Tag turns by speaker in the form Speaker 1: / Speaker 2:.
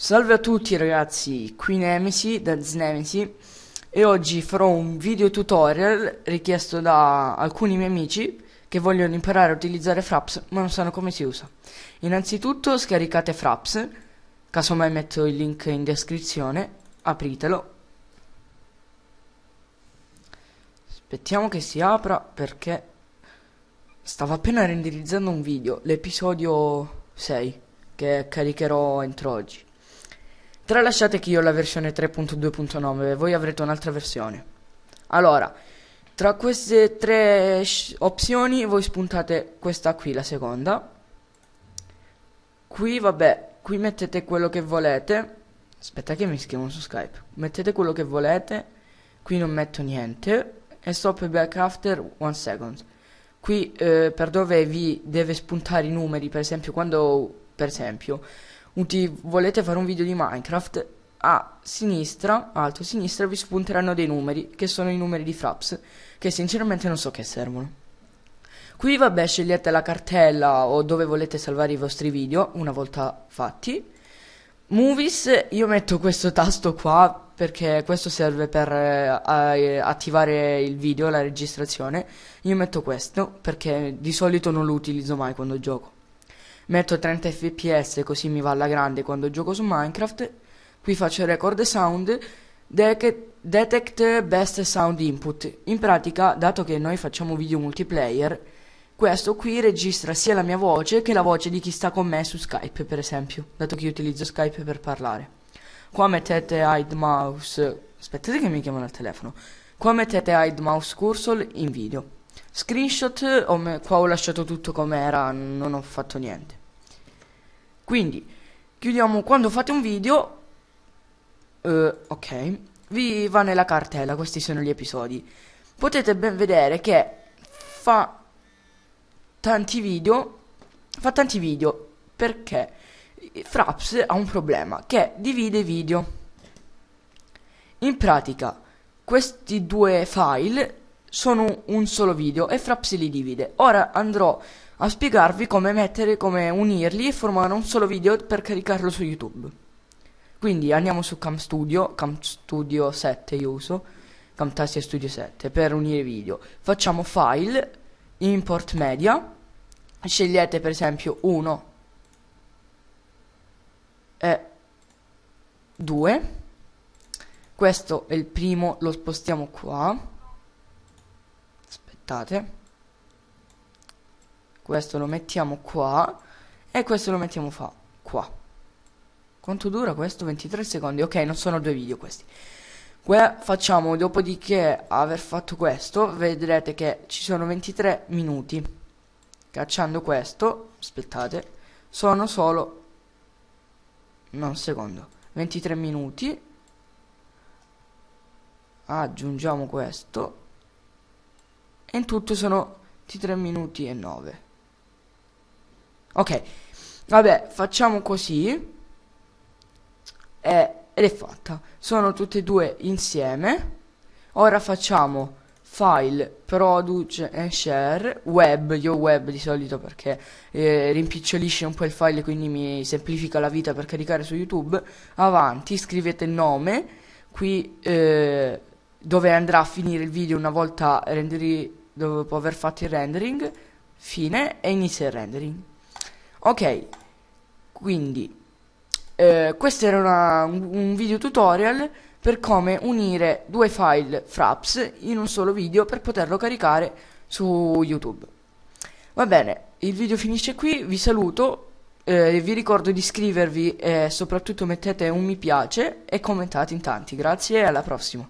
Speaker 1: Salve a tutti ragazzi, qui Nemesi, da Znemesi e oggi farò un video tutorial richiesto da alcuni miei amici che vogliono imparare a utilizzare Fraps ma non sanno come si usa. Innanzitutto scaricate Fraps, casomai metto il link in descrizione, apritelo. Aspettiamo che si apra perché stavo appena renderizzando un video, l'episodio 6 che caricherò entro oggi. Tralasciate che io ho la versione 3.2.9, voi avrete un'altra versione. Allora, tra queste tre opzioni voi spuntate questa qui, la seconda. Qui, vabbè, qui mettete quello che volete. Aspetta che mi scrivo su Skype. Mettete quello che volete. Qui non metto niente. E stop back after one second. Qui eh, per dove vi deve spuntare i numeri, per esempio, quando... Per esempio, volete fare un video di Minecraft, a sinistra, alto a sinistra, vi spunteranno dei numeri, che sono i numeri di Fraps, che sinceramente non so che servono. Qui vabbè scegliete la cartella o dove volete salvare i vostri video una volta fatti. Movies, io metto questo tasto qua perché questo serve per eh, attivare il video, la registrazione. Io metto questo perché di solito non lo utilizzo mai quando gioco. Metto 30 fps così mi va alla grande quando gioco su Minecraft. Qui faccio record sound, detect best sound input. In pratica, dato che noi facciamo video multiplayer, questo qui registra sia la mia voce che la voce di chi sta con me su Skype, per esempio, dato che io utilizzo Skype per parlare. Qua mettete hide mouse, aspettate che mi chiamano al telefono. Qua mettete hide mouse cursor in video. Screenshot, ho qua ho lasciato tutto com'era, non ho fatto niente quindi chiudiamo quando fate un video eh, ok vi va nella cartella questi sono gli episodi potete ben vedere che fa tanti video fa tanti video perché Fraps ha un problema che divide i video in pratica questi due file sono un solo video e Fraps li divide. Ora andrò a spiegarvi come mettere, come unirli e formare un solo video per caricarlo su YouTube. Quindi andiamo su Cam Studio, Cam Studio 7 io uso, Camtasia Studio 7 per unire video. Facciamo file, import media, scegliete per esempio 1 e 2. Questo è il primo, lo spostiamo qua aspettate questo lo mettiamo qua e questo lo mettiamo fa, qua quanto dura questo? 23 secondi ok non sono due video questi que facciamo dopodiché aver fatto questo vedrete che ci sono 23 minuti cacciando questo aspettate sono solo no secondo 23 minuti aggiungiamo questo e in tutto sono 3 minuti e 9 ok vabbè facciamo così eh, ed è fatta sono tutte e due insieme ora facciamo file produce and share web io web di solito perché eh, rimpicciolisce un po' il file quindi mi semplifica la vita per caricare su youtube avanti scrivete il nome qui eh, dove andrà a finire il video una volta renderi dopo aver fatto il rendering fine e inizia il rendering ok quindi eh, questo era una, un, video tutorial per come unire due file fraps in un solo video per poterlo caricare su youtube va bene il video finisce qui vi saluto eh, vi ricordo di iscrivervi e soprattutto mettete un mi piace e commentate in tanti grazie e alla prossima